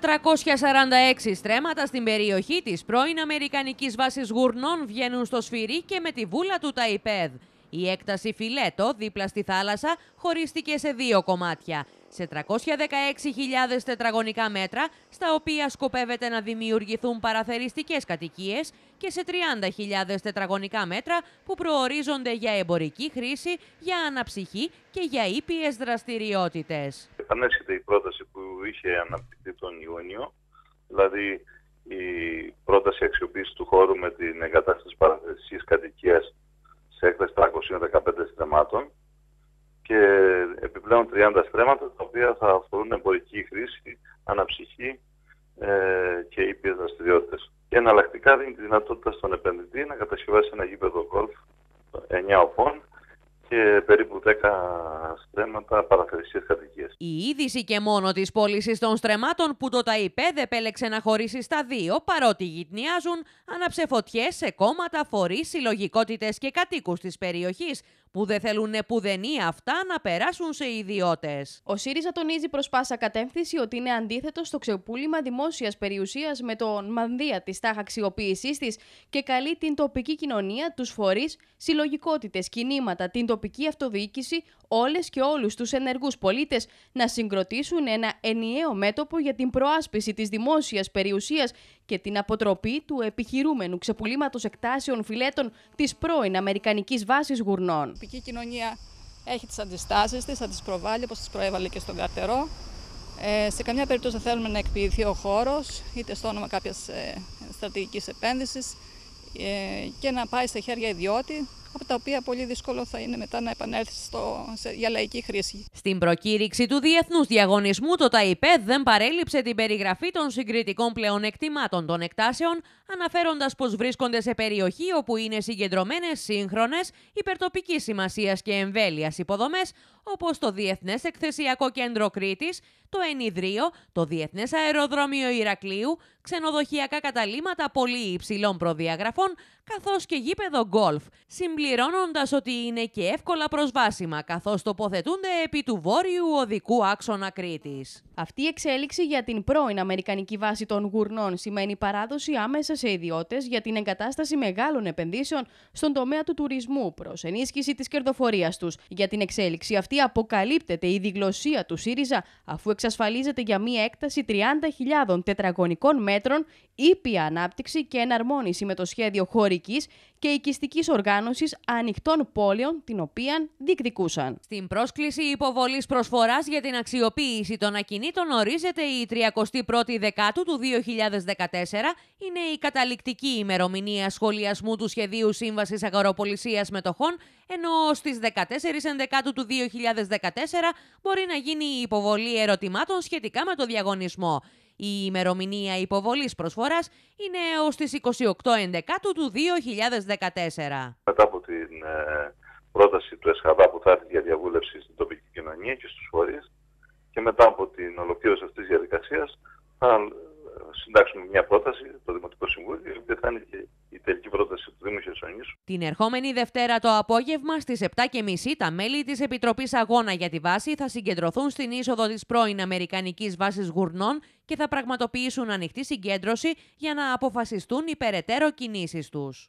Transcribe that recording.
346 στρέμματα στην περιοχή της πρώην Αμερικανικής βάσης γουρνών βγαίνουν στο σφυρί και με τη βούλα του Ταϊπέδ. Η έκταση φιλέτο δίπλα στη θάλασσα χωρίστηκε σε δύο κομμάτια σε 316.000 τετραγωνικά μέτρα, στα οποία σκοπεύεται να δημιουργηθούν παραθεριστικές κατοικίες και σε 30.000 τετραγωνικά μέτρα που προορίζονται για εμπορική χρήση, για αναψυχή και για ήπιες δραστηριότητες. Επανέρχεται η πρόταση που είχε αναπτυχθεί τον Ιούνιο, δηλαδή η πρόταση αξιοποίησης του χώρου με την εγκατάσταση παραθεριστικής κατοικίας σε έκταση 315 πλέον 30 στρέμματα τα οποία θα αφορούν εμπορική χρήση, αναψυχή ε, και ήπιες δραστηριότητες. Και εναλλακτικά δίνει τη δυνατότητα στον επενδυτή να κατασκευάσει ένα γήπεδο golf 9 οπών και περίπου 10 στρέμματα παραθερησίε κατοικίε. Η είδηση και μόνο της πώλησης των στρεμάτων που το ΤΑΙΠΕΔ επέλεξε να χωρίσει στα δύο, παρότι γυτνιάζουν, αναψε φωτιές σε κόμματα, φορείς, συλλογικότητες και κατοίκους της περιοχής που δεν θέλουν πουδενή αυτά να περάσουν σε ιδιώτες. Ο ΣΥΡΙΖΑ τονίζει προς πάσα κατεύθυνση ότι είναι αντίθετο στο ξεπούλημα δημόσιας περιουσίας με τον μανδύα της τάχα αξιοποίησής της και καλεί την τοπική κοινωνία, τους φορείς, συλλογικότητες, κινήματα, την τοπική αυτοδιοίκηση, όλες και όλους τους ενεργούς πολίτες να συγκροτήσουν ένα ενιαίο μέτωπο για την προάσπιση της δημόσιας περιουσίας και την αποτροπή του επιχειρούμενου ξεπουλήματος εκτάσεων φιλέτων της πρώην Αμερικανικής βάσης γουρνών. Η κοινωνία έχει τις αντιστάσεις της, θα τις προβάλλει όπως τις προέβαλε και στον καρτερό. Ε, σε καμιά περίπτωση δεν θέλουμε να εκποιηθεί ο χώρος, είτε στο όνομα κάποιας ε, στρατηγικής επένδυσης ε, και να πάει στα χέρια ιδιώτη, από τα οποία πολύ δύσκολο θα είναι μετά να επανέλθεις στο, για λαϊκή χρήση. Στην προκήρυξη του Διεθνούς Διαγωνισμού, το ΤΑΙΠΕΔ δεν παρέλειψε την περιγραφή των συγκριτικών πλεονεκτημάτων των εκτάσεων, αναφέροντας πως βρίσκονται σε περιοχή όπου είναι συγκεντρωμένες σύγχρονες, υπερτοπικής σημασίας και εμβέλειας υποδομές, όπως το Διεθνές Εκθεσιακό Κέντρο Κρήτης, το Ενιδρίο, το Διεθνές Αεροδρόμιο Ηρακλείου, ξενοδοχειακά καταλήματα πολύ υψηλών προδιαγραφών, καθώς και γήπεδο γκολφ, συμπληρώνοντας ότι είναι και εύκολα προσβάσιμα, καθώς τοποθετούνται επί του βόρειου οδικού άξονα Κρήτης. Αυτή η εξέλιξη για την πρώην Αμερικανική βάση των γουρνών σημαίνει παράδοση άμεσα σε ιδιώτες για την εγκατάσταση μεγάλων επενδύσεων στον τομέα του τουρισμού προς ενίσχυση της κερδοφορίας τους. Για την εξέλιξη αυτή αποκαλύπτεται η διγλωσία του ΣΥΡΙΖΑ αφού εξασφαλίζεται για μία έκταση 30.000 τετραγωνικών μέτρων μέτρων, ήπια ανάπτυξη και εναρμόνιση με το σχέδιο χωρικής και οικιστικής οργάνωσης ανοιχτών πόλεων, την οποία διεκδικούσαν. Στην πρόσκληση υποβολής προσφοράς για την αξιοποίηση των ακινήτων ορίζεται η 31η Δεκάτου του 2014, είναι η καταληκτική ημερομηνία σχολιασμού του σχεδίου Σύμβασης Αγοροπολισία Μετοχών, ενώ στις 14 Ενδεκάτου του 2014 μπορεί να γίνει η υποβολή ερωτημάτων σχετικά με το διαγωνισμό. Η ημερομηνία υποβολής προσφοράς είναι ως τις 28 Ενδεκάτου του 2014. Μετά από την ε, πρόταση του ΕΣΧΑΔΑ που θα έρθει για διαβούλευση στην τοπική κοινωνία και στους φορείς και μετά από την ολοκλήρωση αυτής της διαδικασίας θα ε, συντάξουμε μια πρόταση Την ερχόμενη Δευτέρα το απόγευμα στις 7.30 τα μέλη της Επιτροπής Αγώνα για τη Βάση θα συγκεντρωθούν στην είσοδο της πρώην Αμερικανικής Βάσης Γουρνών και θα πραγματοποιήσουν ανοιχτή συγκέντρωση για να αποφασιστούν οι περαιτέρω κινήσεις τους.